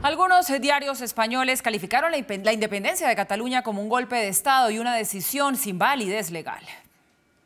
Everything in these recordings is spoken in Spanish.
Algunos diarios españoles calificaron la independencia de Cataluña como un golpe de Estado y una decisión sin validez legal.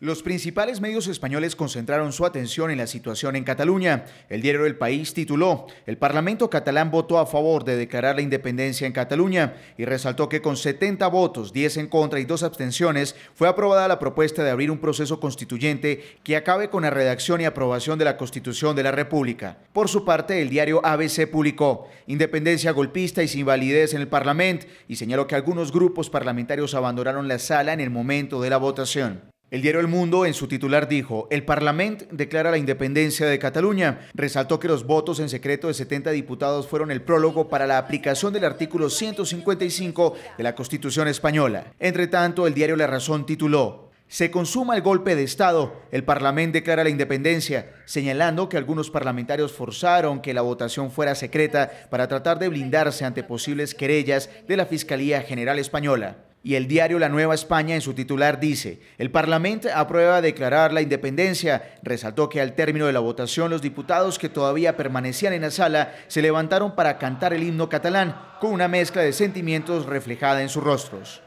Los principales medios españoles concentraron su atención en la situación en Cataluña. El diario El País tituló, El Parlamento catalán votó a favor de declarar la independencia en Cataluña y resaltó que con 70 votos, 10 en contra y 2 abstenciones, fue aprobada la propuesta de abrir un proceso constituyente que acabe con la redacción y aprobación de la Constitución de la República. Por su parte, el diario ABC publicó, Independencia golpista y sin validez en el Parlamento y señaló que algunos grupos parlamentarios abandonaron la sala en el momento de la votación. El diario El Mundo en su titular dijo, el Parlamento declara la independencia de Cataluña. Resaltó que los votos en secreto de 70 diputados fueron el prólogo para la aplicación del artículo 155 de la Constitución española. Entre tanto, el diario La Razón tituló, se consuma el golpe de Estado, el Parlamento declara la independencia, señalando que algunos parlamentarios forzaron que la votación fuera secreta para tratar de blindarse ante posibles querellas de la Fiscalía General Española. Y el diario La Nueva España en su titular dice, el Parlamento aprueba declarar la independencia. Resaltó que al término de la votación los diputados que todavía permanecían en la sala se levantaron para cantar el himno catalán con una mezcla de sentimientos reflejada en sus rostros.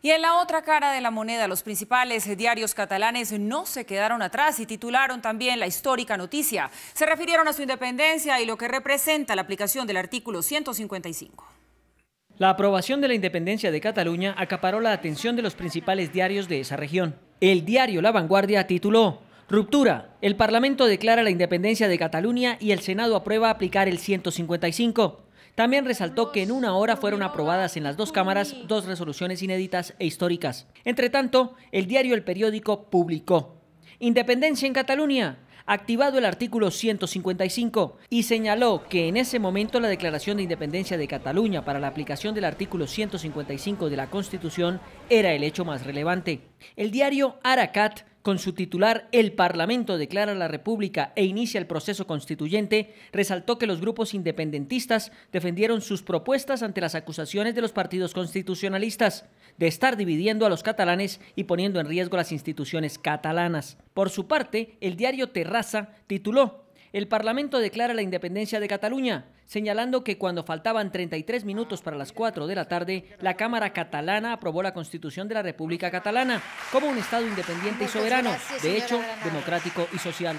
Y en la otra cara de la moneda, los principales diarios catalanes no se quedaron atrás y titularon también la histórica noticia. Se refirieron a su independencia y lo que representa la aplicación del artículo 155. La aprobación de la independencia de Cataluña acaparó la atención de los principales diarios de esa región. El diario La Vanguardia tituló Ruptura. El Parlamento declara la independencia de Cataluña y el Senado aprueba aplicar el 155. También resaltó que en una hora fueron aprobadas en las dos cámaras dos resoluciones inéditas e históricas. Entre tanto, el diario El Periódico publicó Independencia en Cataluña activado el artículo 155 y señaló que en ese momento la declaración de independencia de Cataluña para la aplicación del artículo 155 de la Constitución era el hecho más relevante. El diario Aracat con su titular El Parlamento declara la República e inicia el proceso constituyente, resaltó que los grupos independentistas defendieron sus propuestas ante las acusaciones de los partidos constitucionalistas de estar dividiendo a los catalanes y poniendo en riesgo las instituciones catalanas. Por su parte, el diario Terraza tituló el Parlamento declara la independencia de Cataluña, señalando que cuando faltaban 33 minutos para las 4 de la tarde, la Cámara catalana aprobó la Constitución de la República Catalana como un Estado independiente y soberano, de hecho, democrático y social.